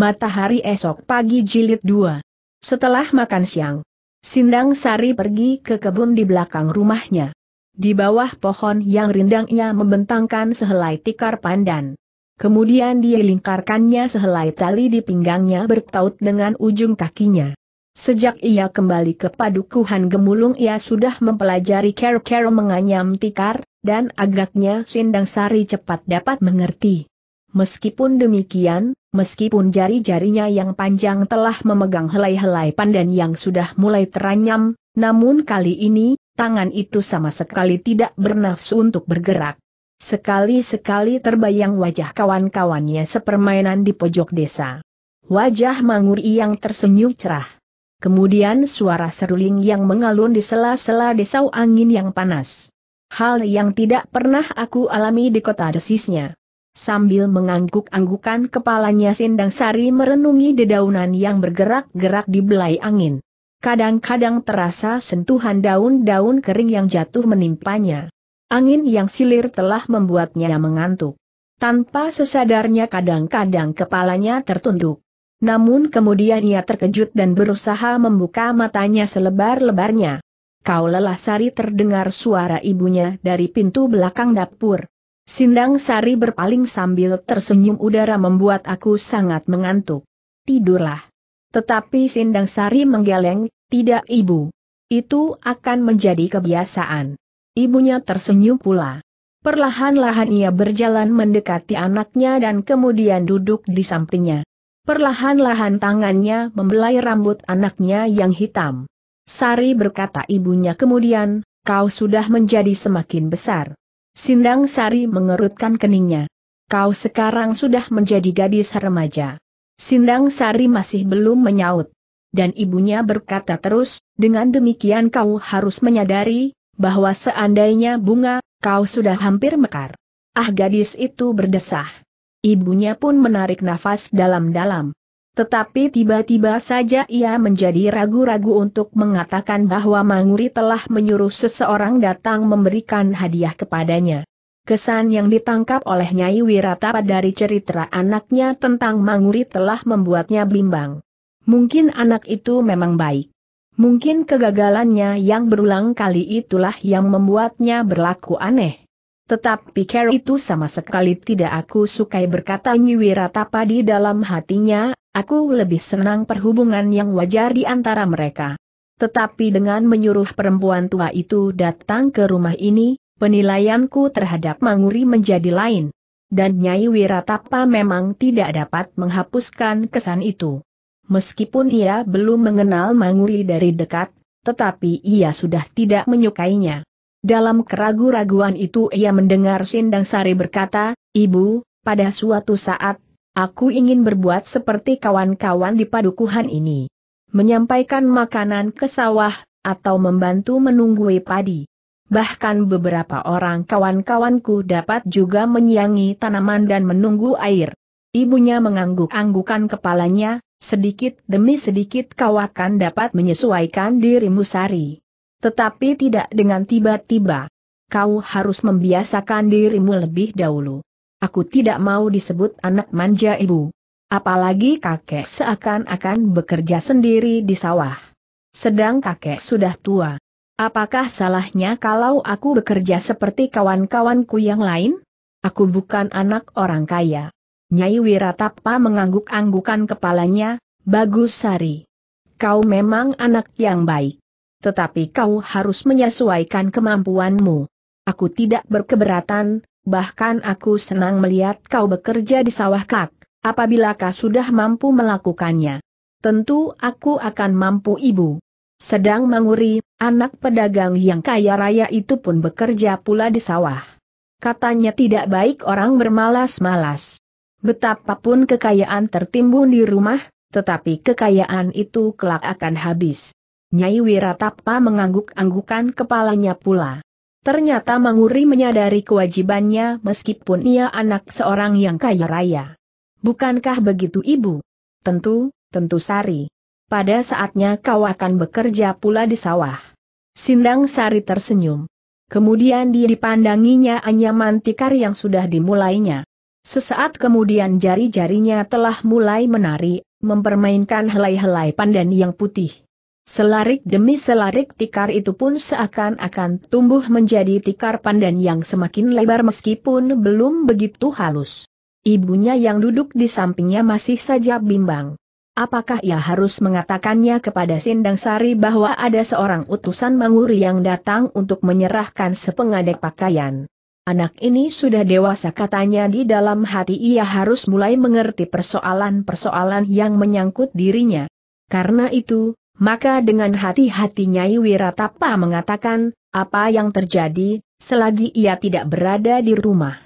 Matahari esok pagi jilid 2. Setelah makan siang, Sindang Sari pergi ke kebun di belakang rumahnya. Di bawah pohon yang rindang ia membentangkan sehelai tikar pandan. Kemudian dia lingkarkannya sehelai tali di pinggangnya bertaut dengan ujung kakinya. Sejak ia kembali ke padukuhan gemulung ia sudah mempelajari care-care menganyam tikar, dan agaknya Sindang Sari cepat dapat mengerti. Meskipun demikian, meskipun jari-jarinya yang panjang telah memegang helai-helai pandan yang sudah mulai teranyam, namun kali ini, tangan itu sama sekali tidak bernafsu untuk bergerak. Sekali-sekali terbayang wajah kawan-kawannya sepermainan di pojok desa. Wajah Manguri yang tersenyum cerah. Kemudian suara seruling yang mengalun di sela-sela desau angin yang panas. Hal yang tidak pernah aku alami di kota desisnya. Sambil mengangguk-anggukan kepalanya Sindang Sari merenungi dedaunan yang bergerak-gerak di belai angin. Kadang-kadang terasa sentuhan daun-daun kering yang jatuh menimpanya. Angin yang silir telah membuatnya mengantuk. Tanpa sesadarnya kadang-kadang kepalanya tertunduk. Namun kemudian ia terkejut dan berusaha membuka matanya selebar-lebarnya. Kau lelah Sari terdengar suara ibunya dari pintu belakang dapur. Sindang Sari berpaling sambil tersenyum udara membuat aku sangat mengantuk. Tidurlah. Tetapi Sindang Sari menggeleng, tidak ibu. Itu akan menjadi kebiasaan. Ibunya tersenyum pula. Perlahan-lahan ia berjalan mendekati anaknya dan kemudian duduk di sampingnya. Perlahan-lahan tangannya membelai rambut anaknya yang hitam. Sari berkata ibunya kemudian, kau sudah menjadi semakin besar. Sindang Sari mengerutkan keningnya. Kau sekarang sudah menjadi gadis remaja. Sindang Sari masih belum menyaut. Dan ibunya berkata terus, dengan demikian kau harus menyadari, bahwa seandainya bunga, kau sudah hampir mekar. Ah gadis itu berdesah. Ibunya pun menarik nafas dalam-dalam. Tetapi tiba-tiba saja ia menjadi ragu-ragu untuk mengatakan bahwa Manguri telah menyuruh seseorang datang memberikan hadiah kepadanya. Kesan yang ditangkap oleh Nyai Wirata dari cerita anaknya tentang Manguri telah membuatnya bimbang. Mungkin anak itu memang baik. Mungkin kegagalannya yang berulang kali itulah yang membuatnya berlaku aneh. Tetapi Carol itu sama sekali tidak aku sukai berkata Nyi Wiratapa di dalam hatinya, Aku lebih senang perhubungan yang wajar di antara mereka. Tetapi dengan menyuruh perempuan tua itu datang ke rumah ini, penilaianku terhadap Manguri menjadi lain. Dan Nyai Wiratapa memang tidak dapat menghapuskan kesan itu. Meskipun ia belum mengenal Manguri dari dekat, tetapi ia sudah tidak menyukainya. Dalam keraguan raguan itu ia mendengar Sindang Sari berkata, Ibu, pada suatu saat Aku ingin berbuat seperti kawan-kawan di padukuhan ini. Menyampaikan makanan ke sawah, atau membantu menunggui padi. Bahkan beberapa orang kawan-kawanku dapat juga menyiangi tanaman dan menunggu air. Ibunya mengangguk-anggukan kepalanya, sedikit demi sedikit kau akan dapat menyesuaikan dirimu Sari. Tetapi tidak dengan tiba-tiba. Kau harus membiasakan dirimu lebih dahulu. Aku tidak mau disebut anak manja ibu. Apalagi kakek seakan-akan bekerja sendiri di sawah. Sedang kakek sudah tua. Apakah salahnya kalau aku bekerja seperti kawan-kawanku yang lain? Aku bukan anak orang kaya. Nyai Wiratapa mengangguk-anggukan kepalanya, Bagus Sari. Kau memang anak yang baik. Tetapi kau harus menyesuaikan kemampuanmu. Aku tidak berkeberatan, bahkan aku senang melihat kau bekerja di sawah kak, apabila kau sudah mampu melakukannya. Tentu aku akan mampu ibu. Sedang menguri, anak pedagang yang kaya raya itu pun bekerja pula di sawah. Katanya tidak baik orang bermalas-malas. Betapapun kekayaan tertimbun di rumah, tetapi kekayaan itu kelak akan habis. Nyai Wiratapa mengangguk-anggukan kepalanya pula. Ternyata Manguri menyadari kewajibannya meskipun ia anak seorang yang kaya raya. Bukankah begitu ibu? Tentu, tentu Sari. Pada saatnya kau akan bekerja pula di sawah. Sindang Sari tersenyum. Kemudian dia dipandanginya anyaman tikar yang sudah dimulainya. Sesaat kemudian jari-jarinya telah mulai menari, mempermainkan helai-helai pandan yang putih. Selarik demi selarik tikar itu pun seakan-akan tumbuh menjadi tikar pandan yang semakin lebar meskipun belum begitu halus. Ibunya yang duduk di sampingnya masih saja bimbang. Apakah ia harus mengatakannya kepada Sindang Sari bahwa ada seorang utusan Manguri yang datang untuk menyerahkan sepengadek pakaian? Anak ini sudah dewasa katanya di dalam hati ia harus mulai mengerti persoalan-persoalan yang menyangkut dirinya. Karena itu, maka dengan hati-hati Nyai Wiratapa mengatakan, apa yang terjadi, selagi ia tidak berada di rumah.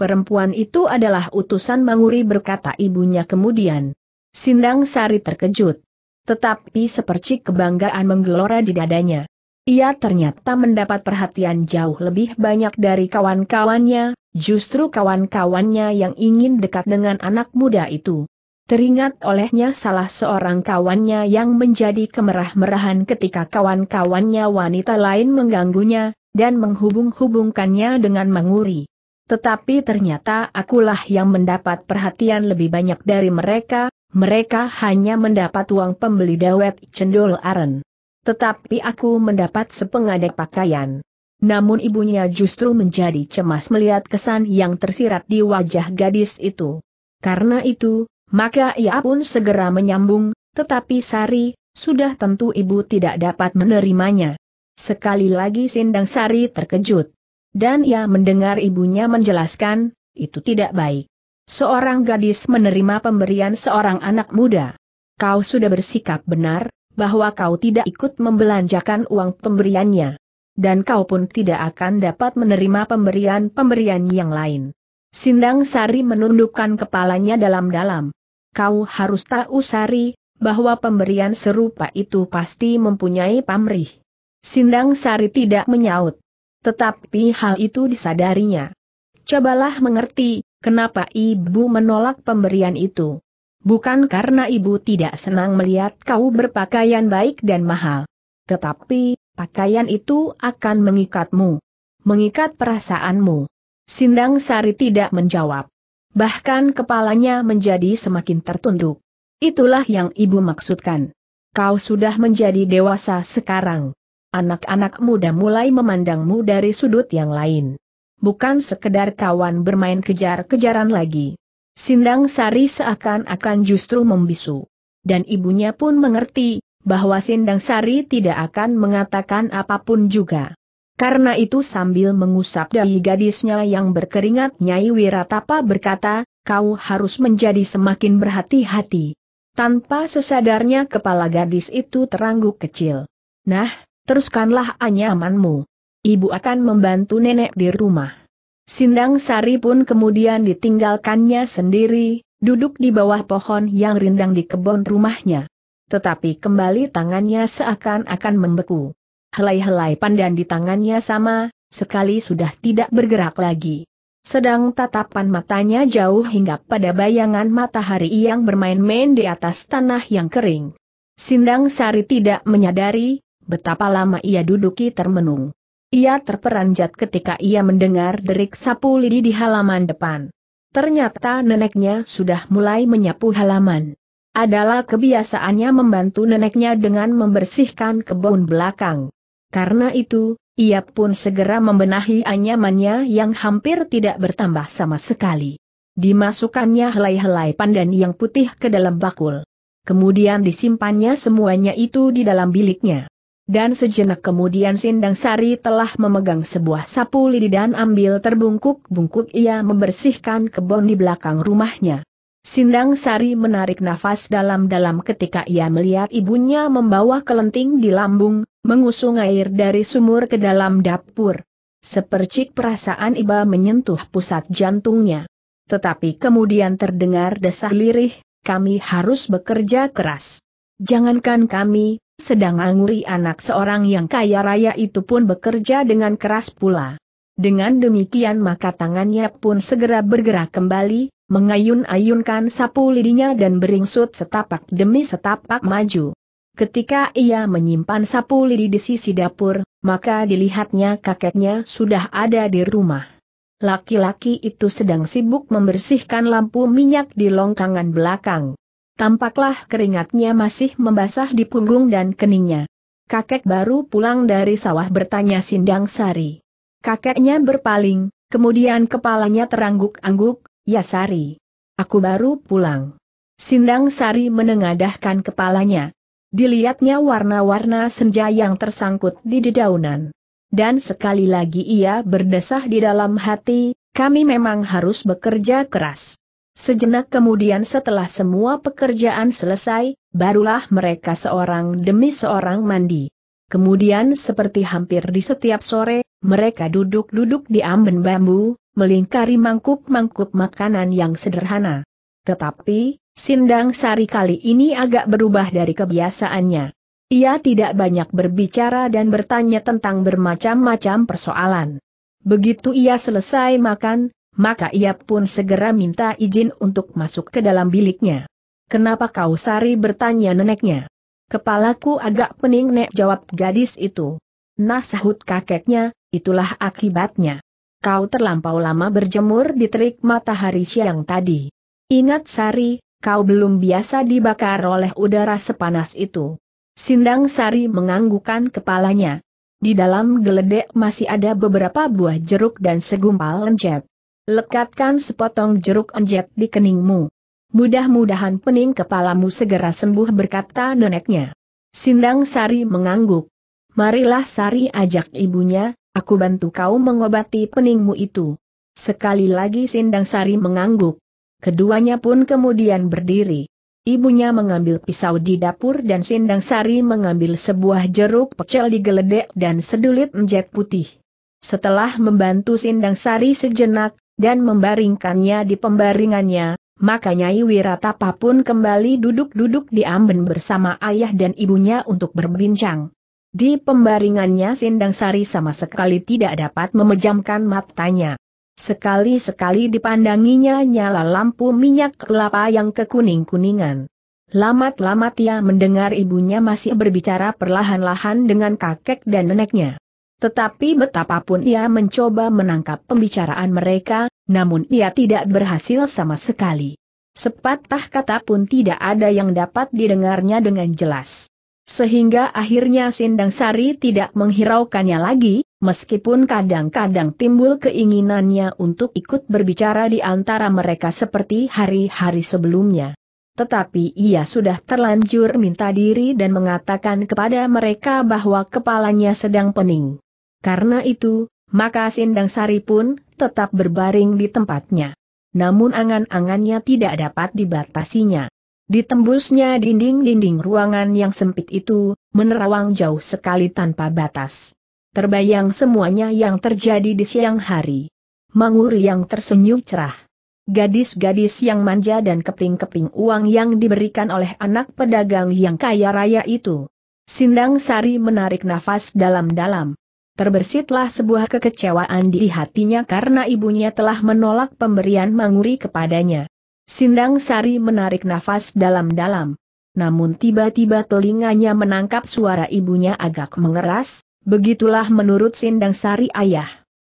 Perempuan itu adalah utusan Manguri berkata ibunya kemudian. Sindang Sari terkejut. Tetapi sepercik kebanggaan menggelora di dadanya. Ia ternyata mendapat perhatian jauh lebih banyak dari kawan-kawannya, justru kawan-kawannya yang ingin dekat dengan anak muda itu. Teringat olehnya salah seorang kawannya yang menjadi kemerah-merahan ketika kawan-kawannya wanita lain mengganggunya, dan menghubung-hubungkannya dengan menguri. Tetapi ternyata akulah yang mendapat perhatian lebih banyak dari mereka, mereka hanya mendapat uang pembeli dawet cendol aren. Tetapi aku mendapat sepengadek pakaian. Namun ibunya justru menjadi cemas melihat kesan yang tersirat di wajah gadis itu. Karena itu, maka ia pun segera menyambung, tetapi Sari, sudah tentu ibu tidak dapat menerimanya. Sekali lagi Sindang Sari terkejut. Dan ia mendengar ibunya menjelaskan, itu tidak baik. Seorang gadis menerima pemberian seorang anak muda. Kau sudah bersikap benar, bahwa kau tidak ikut membelanjakan uang pemberiannya. Dan kau pun tidak akan dapat menerima pemberian-pemberian yang lain. Sindang Sari menundukkan kepalanya dalam-dalam kau harus tahu Sari, bahwa pemberian serupa itu pasti mempunyai pamrih. Sindang Sari tidak menyaut. Tetapi hal itu disadarinya. Cobalah mengerti, kenapa ibu menolak pemberian itu. Bukan karena ibu tidak senang melihat kau berpakaian baik dan mahal. Tetapi, pakaian itu akan mengikatmu. Mengikat perasaanmu. Sindang Sari tidak menjawab bahkan kepalanya menjadi semakin tertunduk. Itulah yang ibu maksudkan. Kau sudah menjadi dewasa sekarang. Anak-anak muda mulai memandangmu dari sudut yang lain. Bukan sekedar kawan bermain kejar-kejaran lagi. Sindang Sari seakan-akan justru membisu. Dan ibunya pun mengerti, bahwa Sindang Sari tidak akan mengatakan apapun juga. Karena itu sambil mengusap dari gadisnya yang berkeringat Nyai Wiratapa berkata, kau harus menjadi semakin berhati-hati. Tanpa sesadarnya kepala gadis itu terangguk kecil. Nah, teruskanlah anyamanmu. Ibu akan membantu nenek di rumah. Sindang Sari pun kemudian ditinggalkannya sendiri, duduk di bawah pohon yang rindang di kebun rumahnya. Tetapi kembali tangannya seakan-akan membeku helai-helai pandan di tangannya sama, sekali sudah tidak bergerak lagi. Sedang tatapan matanya jauh hingga pada bayangan matahari yang bermain-main di atas tanah yang kering. Sindang Sari tidak menyadari betapa lama ia duduki termenung. Ia terperanjat ketika ia mendengar derik sapu lidi di halaman depan. Ternyata neneknya sudah mulai menyapu halaman. Adalah kebiasaannya membantu neneknya dengan membersihkan kebun belakang. Karena itu, ia pun segera membenahi anyamannya yang hampir tidak bertambah sama sekali. Dimasukkannya helai-helai pandan yang putih ke dalam bakul. Kemudian disimpannya semuanya itu di dalam biliknya. Dan sejenak kemudian Sindang Sari telah memegang sebuah sapu lidi dan ambil terbungkuk-bungkuk ia membersihkan kebun di belakang rumahnya. Sindang Sari menarik nafas dalam-dalam ketika ia melihat ibunya membawa kelenting di lambung, mengusung air dari sumur ke dalam dapur. Sepercik perasaan iba menyentuh pusat jantungnya. Tetapi kemudian terdengar desah lirih, kami harus bekerja keras. Jangankan kami, sedang anguri anak seorang yang kaya raya itu pun bekerja dengan keras pula. Dengan demikian maka tangannya pun segera bergerak kembali, mengayun-ayunkan sapu lidinya dan beringsut setapak demi setapak maju. Ketika ia menyimpan sapu lidi di sisi dapur, maka dilihatnya kakeknya sudah ada di rumah. Laki-laki itu sedang sibuk membersihkan lampu minyak di longkangan belakang. Tampaklah keringatnya masih membasah di punggung dan keningnya. Kakek baru pulang dari sawah bertanya Sindang Sari. Kakeknya berpaling, kemudian kepalanya terangguk-angguk, ya Sari. Aku baru pulang. Sindang Sari menengadahkan kepalanya, Dilihatnya warna-warna senja yang tersangkut di dedaunan. Dan sekali lagi ia berdesah di dalam hati, kami memang harus bekerja keras. Sejenak kemudian setelah semua pekerjaan selesai, barulah mereka seorang demi seorang mandi. Kemudian seperti hampir di setiap sore, mereka duduk-duduk di amben bambu, melingkari mangkuk-mangkuk makanan yang sederhana. Tetapi, Sindang Sari kali ini agak berubah dari kebiasaannya. Ia tidak banyak berbicara dan bertanya tentang bermacam-macam persoalan. Begitu ia selesai makan, maka ia pun segera minta izin untuk masuk ke dalam biliknya. Kenapa kau Sari bertanya neneknya? Kepalaku agak pening nek jawab gadis itu. Nah sahut kakeknya, itulah akibatnya. Kau terlampau lama berjemur di terik matahari siang tadi. Ingat Sari, kau belum biasa dibakar oleh udara sepanas itu. Sindang Sari menganggukkan kepalanya. Di dalam geledek masih ada beberapa buah jeruk dan segumpal encet. Lekatkan sepotong jeruk encet di keningmu. Mudah-mudahan pening kepalamu segera sembuh berkata neneknya. Sindang Sari mengangguk. Marilah Sari ajak ibunya, aku bantu kau mengobati peningmu itu. Sekali lagi Sindang Sari mengangguk. Keduanya pun kemudian berdiri. Ibunya mengambil pisau di dapur dan Sindang Sari mengambil sebuah jeruk pecel geledek dan sedulit menjet putih. Setelah membantu Sindang Sari sejenak, dan membaringkannya di pembaringannya, maka Nyai Wiratapa pun kembali duduk-duduk di amben bersama ayah dan ibunya untuk berbincang. Di pembaringannya Sindang Sari sama sekali tidak dapat memejamkan matanya. Sekali-sekali dipandanginya nyala lampu minyak kelapa yang kekuning-kuningan. Lamat-lamat ia mendengar ibunya masih berbicara perlahan-lahan dengan kakek dan neneknya. Tetapi betapapun ia mencoba menangkap pembicaraan mereka, namun ia tidak berhasil sama sekali. Sepatah kata pun tidak ada yang dapat didengarnya dengan jelas. Sehingga akhirnya Sindang Sari tidak menghiraukannya lagi, meskipun kadang-kadang timbul keinginannya untuk ikut berbicara di antara mereka seperti hari-hari sebelumnya. Tetapi ia sudah terlanjur minta diri dan mengatakan kepada mereka bahwa kepalanya sedang pening. Karena itu, maka Sindang Sari pun tetap berbaring di tempatnya. Namun angan-angannya tidak dapat dibatasinya. Ditembusnya dinding-dinding ruangan yang sempit itu, menerawang jauh sekali tanpa batas. Terbayang semuanya yang terjadi di siang hari. Mangur yang tersenyum cerah. Gadis-gadis yang manja dan keping-keping uang yang diberikan oleh anak pedagang yang kaya raya itu. Sindang Sari menarik nafas dalam-dalam. Terbersitlah sebuah kekecewaan di hatinya karena ibunya telah menolak pemberian Manguri kepadanya. Sindang Sari menarik nafas dalam-dalam. Namun tiba-tiba telinganya menangkap suara ibunya agak mengeras, begitulah menurut Sindang Sari ayah.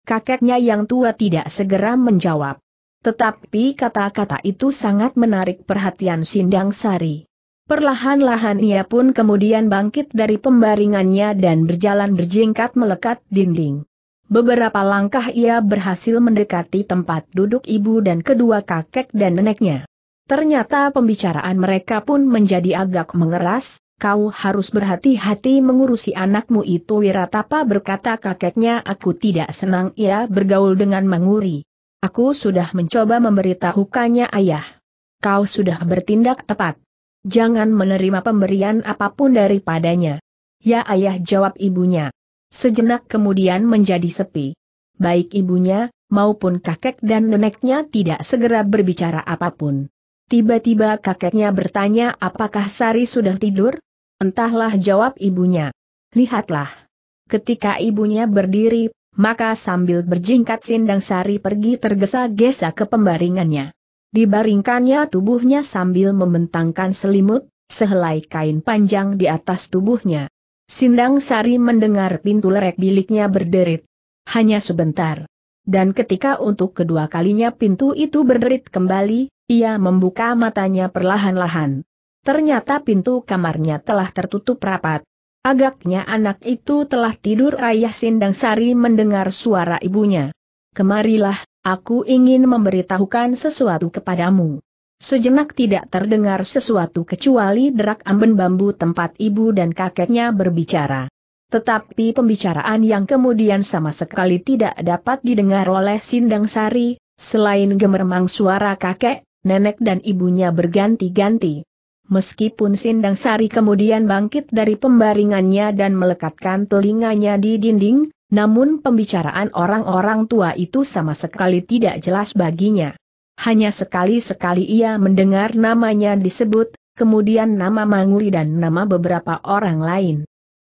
Kakeknya yang tua tidak segera menjawab. Tetapi kata-kata itu sangat menarik perhatian Sindang Sari. Perlahan-lahan ia pun kemudian bangkit dari pembaringannya dan berjalan berjingkat melekat dinding. Beberapa langkah ia berhasil mendekati tempat duduk ibu dan kedua kakek dan neneknya. Ternyata pembicaraan mereka pun menjadi agak mengeras, kau harus berhati-hati mengurusi anakmu itu Wiratapa berkata kakeknya aku tidak senang ia bergaul dengan Manguri. Aku sudah mencoba memberitahukannya ayah. Kau sudah bertindak tepat. Jangan menerima pemberian apapun daripadanya. Ya ayah jawab ibunya sejenak kemudian menjadi sepi. Baik ibunya, maupun kakek dan neneknya tidak segera berbicara apapun. Tiba-tiba kakeknya bertanya apakah Sari sudah tidur? Entahlah jawab ibunya. Lihatlah. Ketika ibunya berdiri, maka sambil berjingkat sindang Sari pergi tergesa-gesa ke pembaringannya. Dibaringkannya tubuhnya sambil membentangkan selimut, sehelai kain panjang di atas tubuhnya. Sindang Sari mendengar pintu lerek biliknya berderit. Hanya sebentar. Dan ketika untuk kedua kalinya pintu itu berderit kembali, ia membuka matanya perlahan-lahan. Ternyata pintu kamarnya telah tertutup rapat. Agaknya anak itu telah tidur ayah Sindang Sari mendengar suara ibunya. Kemarilah, aku ingin memberitahukan sesuatu kepadamu. Sejenak tidak terdengar sesuatu kecuali derak amben bambu tempat ibu dan kakeknya berbicara. Tetapi pembicaraan yang kemudian sama sekali tidak dapat didengar oleh Sindang Sari, selain gemermang suara kakek, nenek dan ibunya berganti-ganti. Meskipun Sindang Sari kemudian bangkit dari pembaringannya dan melekatkan telinganya di dinding, namun pembicaraan orang-orang tua itu sama sekali tidak jelas baginya. Hanya sekali-sekali ia mendengar namanya disebut, kemudian nama Manguri dan nama beberapa orang lain.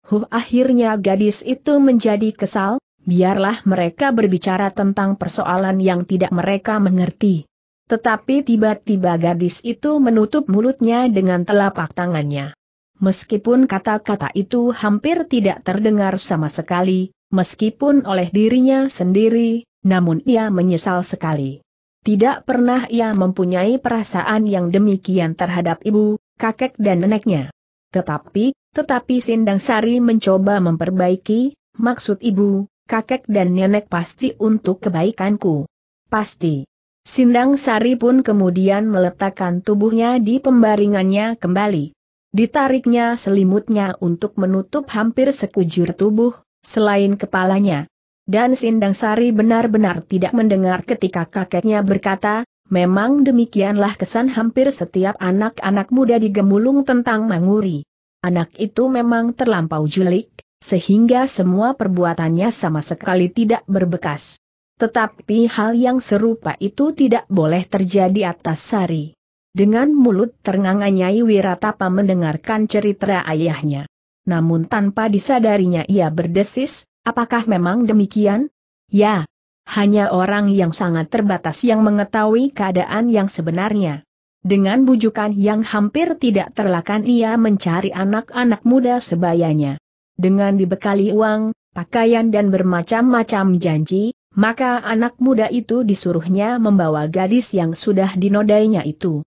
Huh akhirnya gadis itu menjadi kesal, biarlah mereka berbicara tentang persoalan yang tidak mereka mengerti. Tetapi tiba-tiba gadis itu menutup mulutnya dengan telapak tangannya. Meskipun kata-kata itu hampir tidak terdengar sama sekali, meskipun oleh dirinya sendiri, namun ia menyesal sekali. Tidak pernah ia mempunyai perasaan yang demikian terhadap ibu, kakek dan neneknya. Tetapi, tetapi Sindang Sari mencoba memperbaiki, maksud ibu, kakek dan nenek pasti untuk kebaikanku. Pasti. Sindang Sari pun kemudian meletakkan tubuhnya di pembaringannya kembali. Ditariknya selimutnya untuk menutup hampir sekujur tubuh, selain kepalanya. Dan Sindang Sari benar-benar tidak mendengar ketika kakeknya berkata, memang demikianlah kesan hampir setiap anak-anak muda digemulung tentang Manguri. Anak itu memang terlampau julik, sehingga semua perbuatannya sama sekali tidak berbekas. Tetapi hal yang serupa itu tidak boleh terjadi atas Sari. Dengan mulut ternganga Wiratapa mendengarkan cerita ayahnya. Namun tanpa disadarinya ia berdesis, Apakah memang demikian? Ya. Hanya orang yang sangat terbatas yang mengetahui keadaan yang sebenarnya. Dengan bujukan yang hampir tidak terlakan ia mencari anak-anak muda sebayanya. Dengan dibekali uang, pakaian dan bermacam-macam janji, maka anak muda itu disuruhnya membawa gadis yang sudah dinodainya itu.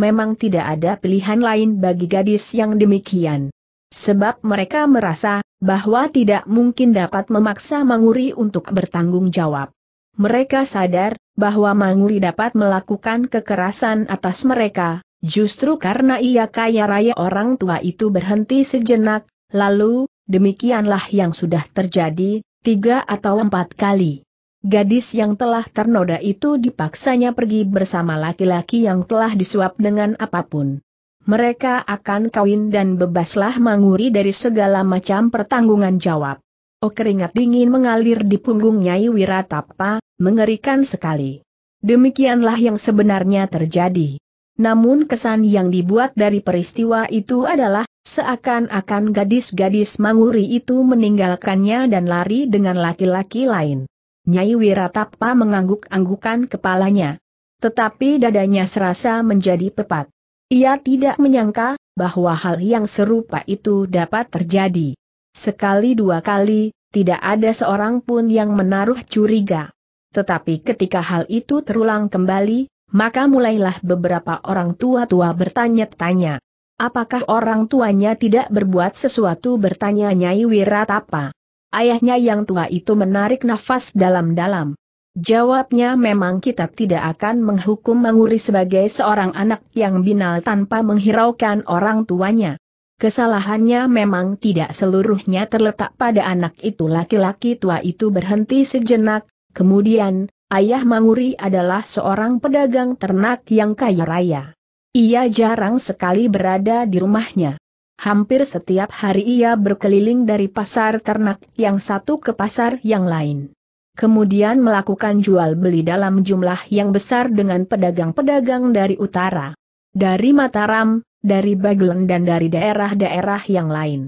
Memang tidak ada pilihan lain bagi gadis yang demikian. Sebab mereka merasa bahwa tidak mungkin dapat memaksa Manguri untuk bertanggung jawab. Mereka sadar bahwa Manguri dapat melakukan kekerasan atas mereka, justru karena ia kaya raya orang tua itu berhenti sejenak, lalu, demikianlah yang sudah terjadi, tiga atau empat kali. Gadis yang telah ternoda itu dipaksanya pergi bersama laki-laki yang telah disuap dengan apapun mereka akan kawin dan bebaslah manguri dari segala macam pertanggungan jawab. Oh keringat dingin mengalir di punggung Nyai Wiratapa, mengerikan sekali. Demikianlah yang sebenarnya terjadi. Namun kesan yang dibuat dari peristiwa itu adalah, seakan-akan gadis-gadis manguri itu meninggalkannya dan lari dengan laki-laki lain. Nyai Wiratapa mengangguk-anggukan kepalanya. Tetapi dadanya serasa menjadi pepat. Ia tidak menyangka bahwa hal yang serupa itu dapat terjadi. Sekali dua kali, tidak ada seorang pun yang menaruh curiga. Tetapi ketika hal itu terulang kembali, maka mulailah beberapa orang tua-tua bertanya-tanya. Apakah orang tuanya tidak berbuat sesuatu bertanya Nyai Wiratapa? Ayahnya yang tua itu menarik nafas dalam-dalam. Jawabnya memang kita tidak akan menghukum Manguri sebagai seorang anak yang binal tanpa menghiraukan orang tuanya. Kesalahannya memang tidak seluruhnya terletak pada anak itu laki-laki tua itu berhenti sejenak, kemudian, ayah Manguri adalah seorang pedagang ternak yang kaya raya. Ia jarang sekali berada di rumahnya. Hampir setiap hari ia berkeliling dari pasar ternak yang satu ke pasar yang lain kemudian melakukan jual beli dalam jumlah yang besar dengan pedagang-pedagang dari utara, dari Mataram, dari Bagelen dan dari daerah-daerah yang lain.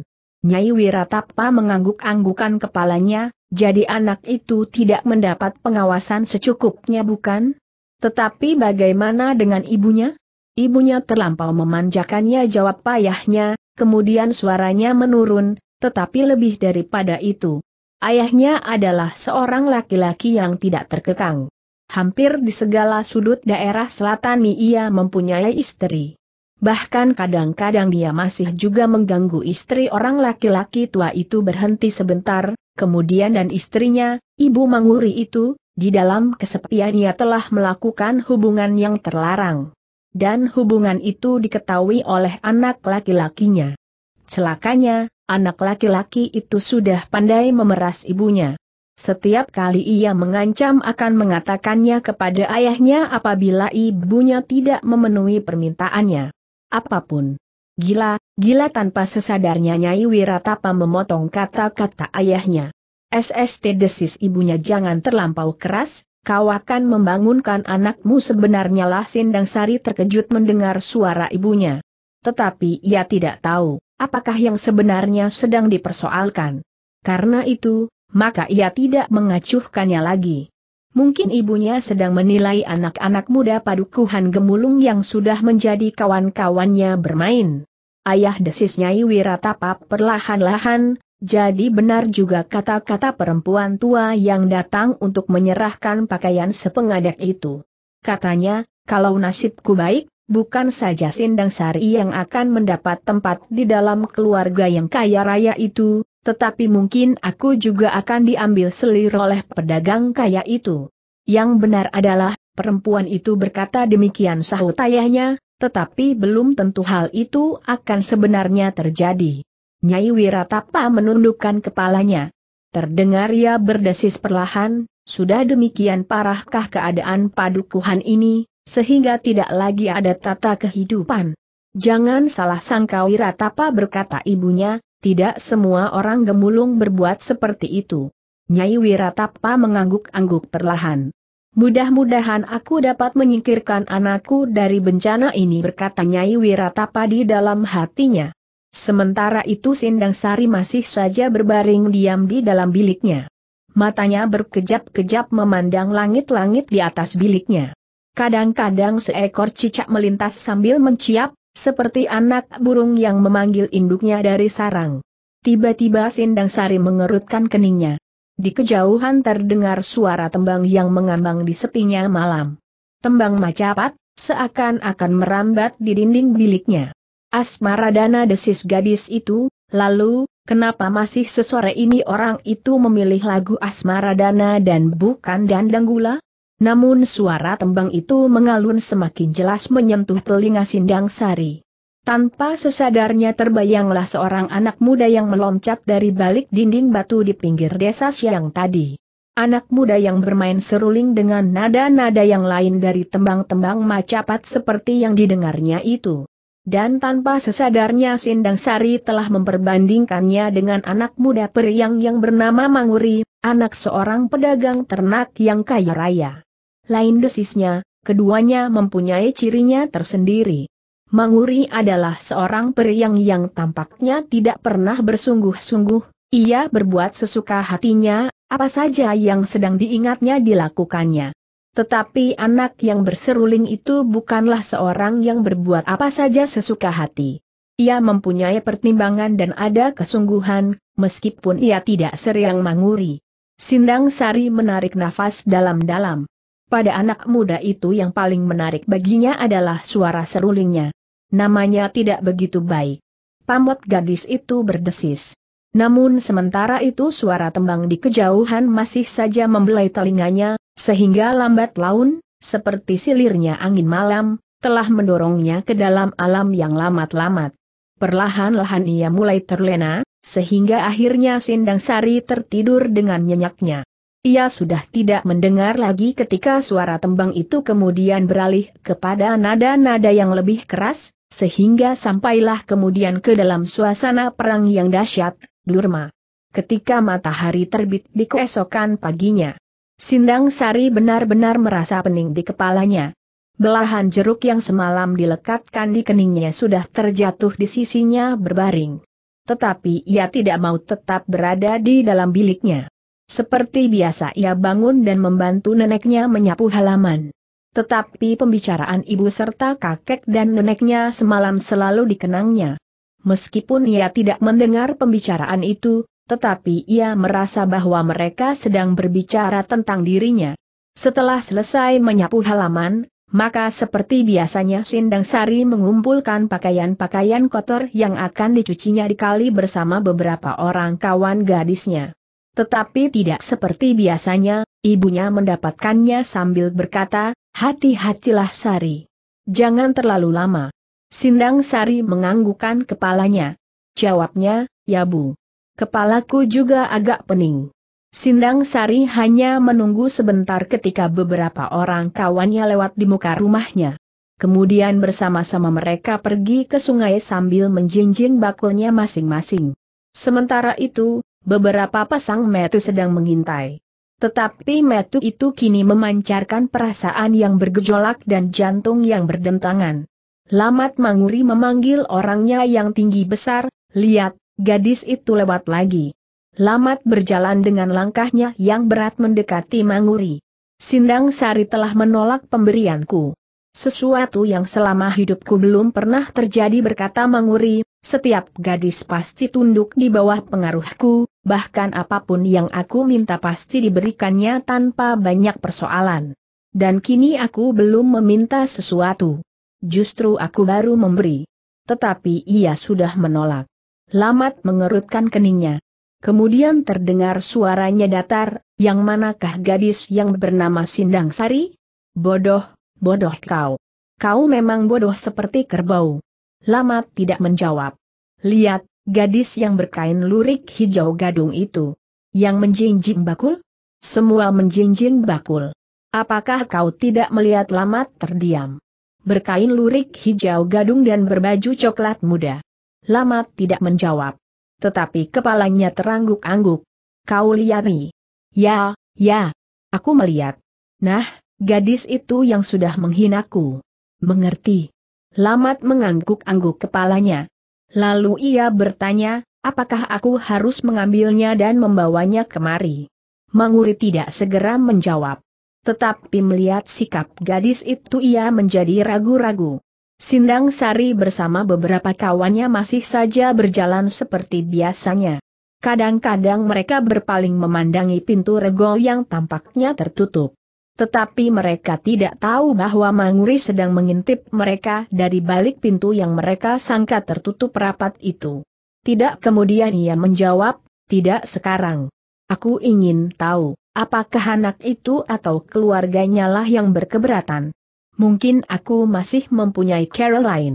Nyai Wiratapa mengangguk-anggukan kepalanya, jadi anak itu tidak mendapat pengawasan secukupnya bukan? Tetapi bagaimana dengan ibunya? Ibunya terlampau memanjakannya jawab payahnya, kemudian suaranya menurun, tetapi lebih daripada itu, Ayahnya adalah seorang laki-laki yang tidak terkekang. Hampir di segala sudut daerah selatan ia mempunyai istri. Bahkan kadang-kadang dia masih juga mengganggu istri orang laki-laki tua itu berhenti sebentar, kemudian dan istrinya, ibu Manguri itu, di dalam kesepian ia telah melakukan hubungan yang terlarang. Dan hubungan itu diketahui oleh anak laki-lakinya. Celakanya, Anak laki-laki itu sudah pandai memeras ibunya. Setiap kali ia mengancam akan mengatakannya kepada ayahnya apabila ibunya tidak memenuhi permintaannya. Apapun. Gila, gila tanpa sesadarnya Nyai Wiratapa memotong kata-kata ayahnya. SST desis ibunya jangan terlampau keras, kau akan membangunkan anakmu sebenarnya lah Sindang Sari terkejut mendengar suara ibunya. Tetapi ia tidak tahu apakah yang sebenarnya sedang dipersoalkan. Karena itu, maka ia tidak mengacuhkannya lagi. Mungkin ibunya sedang menilai anak-anak muda padukuhan gemulung yang sudah menjadi kawan-kawannya bermain. Ayah desis Nyai Wiratapa perlahan-lahan, jadi benar juga kata-kata perempuan tua yang datang untuk menyerahkan pakaian sepengadak itu. Katanya, kalau nasibku baik, bukan saja Sindang Sari yang akan mendapat tempat di dalam keluarga yang kaya raya itu, tetapi mungkin aku juga akan diambil selir oleh pedagang kaya itu. Yang benar adalah, perempuan itu berkata demikian sahut ayahnya, tetapi belum tentu hal itu akan sebenarnya terjadi. Nyai Wiratapa menundukkan kepalanya. Terdengar ia berdesis perlahan, sudah demikian parahkah keadaan padukuhan ini, sehingga tidak lagi ada tata kehidupan. Jangan salah sangka Wiratapa berkata ibunya, tidak semua orang gemulung berbuat seperti itu. Nyai Wiratapa mengangguk-angguk perlahan. Mudah-mudahan aku dapat menyingkirkan anakku dari bencana ini berkata Nyai Wiratapa di dalam hatinya. Sementara itu Sindang Sari masih saja berbaring diam di dalam biliknya. Matanya berkejap-kejap memandang langit-langit di atas biliknya. Kadang-kadang seekor cicak melintas sambil menciap, seperti anak burung yang memanggil induknya dari sarang. Tiba-tiba Sindang Sari mengerutkan keningnya. Di kejauhan terdengar suara tembang yang mengambang di sepinya malam. Tembang macapat, seakan-akan merambat di dinding biliknya. Asmaradana desis gadis itu, lalu, kenapa masih sesore ini orang itu memilih lagu Asmaradana dan bukan Dandang Gula? Namun suara tembang itu mengalun semakin jelas menyentuh telinga Sindang Sari. Tanpa sesadarnya terbayanglah seorang anak muda yang meloncat dari balik dinding batu di pinggir desa siang tadi. Anak muda yang bermain seruling dengan nada-nada yang lain dari tembang-tembang macapat seperti yang didengarnya itu. Dan tanpa sesadarnya Sindang Sari telah memperbandingkannya dengan anak muda periang yang bernama Manguri, anak seorang pedagang ternak yang kaya raya lain desisnya, keduanya mempunyai cirinya tersendiri. Manguri adalah seorang periang yang tampaknya tidak pernah bersungguh-sungguh, ia berbuat sesuka hatinya, apa saja yang sedang diingatnya dilakukannya. Tetapi anak yang berseruling itu bukanlah seorang yang berbuat apa saja sesuka hati. Ia mempunyai pertimbangan dan ada kesungguhan, meskipun ia tidak seriang Manguri. Sindang Sari menarik nafas dalam-dalam. Pada anak muda itu yang paling menarik baginya adalah suara serulingnya. Namanya tidak begitu baik. Pamot gadis itu berdesis. Namun sementara itu suara tembang di kejauhan masih saja membelai telinganya, sehingga lambat laun, seperti silirnya angin malam, telah mendorongnya ke dalam alam yang lamat-lamat. Perlahan-lahan ia mulai terlena, sehingga akhirnya Sindang Sari tertidur dengan nyenyaknya. Ia sudah tidak mendengar lagi ketika suara tembang itu kemudian beralih kepada nada-nada yang lebih keras, sehingga sampailah kemudian ke dalam suasana perang yang dahsyat, Durma. Ketika matahari terbit di keesokan paginya, Sindang Sari benar-benar merasa pening di kepalanya. Belahan jeruk yang semalam dilekatkan di keningnya sudah terjatuh di sisinya berbaring. Tetapi ia tidak mau tetap berada di dalam biliknya. Seperti biasa ia bangun dan membantu neneknya menyapu halaman. Tetapi pembicaraan ibu serta kakek dan neneknya semalam selalu dikenangnya. Meskipun ia tidak mendengar pembicaraan itu, tetapi ia merasa bahwa mereka sedang berbicara tentang dirinya. Setelah selesai menyapu halaman, maka seperti biasanya Sindang Sari mengumpulkan pakaian-pakaian kotor yang akan dicucinya di kali bersama beberapa orang kawan gadisnya. Tetapi tidak seperti biasanya, ibunya mendapatkannya sambil berkata, hati-hatilah Sari. Jangan terlalu lama. Sindang Sari menganggukan kepalanya. Jawabnya, ya bu. Kepalaku juga agak pening. Sindang Sari hanya menunggu sebentar ketika beberapa orang kawannya lewat di muka rumahnya. Kemudian bersama-sama mereka pergi ke sungai sambil menjinjing bakulnya masing-masing. Sementara itu, Beberapa pasang metu sedang mengintai. Tetapi metu itu kini memancarkan perasaan yang bergejolak dan jantung yang berdentangan. Lamat Manguri memanggil orangnya yang tinggi besar, lihat, gadis itu lewat lagi. Lamat berjalan dengan langkahnya yang berat mendekati Manguri. Sindang Sari telah menolak pemberianku. Sesuatu yang selama hidupku belum pernah terjadi berkata Manguri, setiap gadis pasti tunduk di bawah pengaruhku, bahkan apapun yang aku minta pasti diberikannya tanpa banyak persoalan. Dan kini aku belum meminta sesuatu. Justru aku baru memberi. Tetapi ia sudah menolak. Lamat mengerutkan keningnya. Kemudian terdengar suaranya datar, yang manakah gadis yang bernama Sindang Sari? Bodoh, bodoh kau. Kau memang bodoh seperti kerbau. Lamat tidak menjawab. Lihat, gadis yang berkain lurik hijau gadung itu. Yang menjinjing bakul? Semua menjinjing bakul. Apakah kau tidak melihat lamat terdiam? Berkain lurik hijau gadung dan berbaju coklat muda. Lamat tidak menjawab. Tetapi kepalanya terangguk-angguk. Kau lihat nih. Ya, ya. Aku melihat. Nah, gadis itu yang sudah menghinaku. Mengerti. Lamat mengangguk-angguk kepalanya. Lalu ia bertanya, apakah aku harus mengambilnya dan membawanya kemari? Manguri tidak segera menjawab. Tetapi melihat sikap gadis itu ia menjadi ragu-ragu. Sindang Sari bersama beberapa kawannya masih saja berjalan seperti biasanya. Kadang-kadang mereka berpaling memandangi pintu regol yang tampaknya tertutup. Tetapi mereka tidak tahu bahwa Manguri sedang mengintip mereka dari balik pintu yang mereka sangka tertutup rapat itu. Tidak kemudian ia menjawab, tidak sekarang. Aku ingin tahu, apakah anak itu atau keluarganya lah yang berkeberatan. Mungkin aku masih mempunyai Carol lain.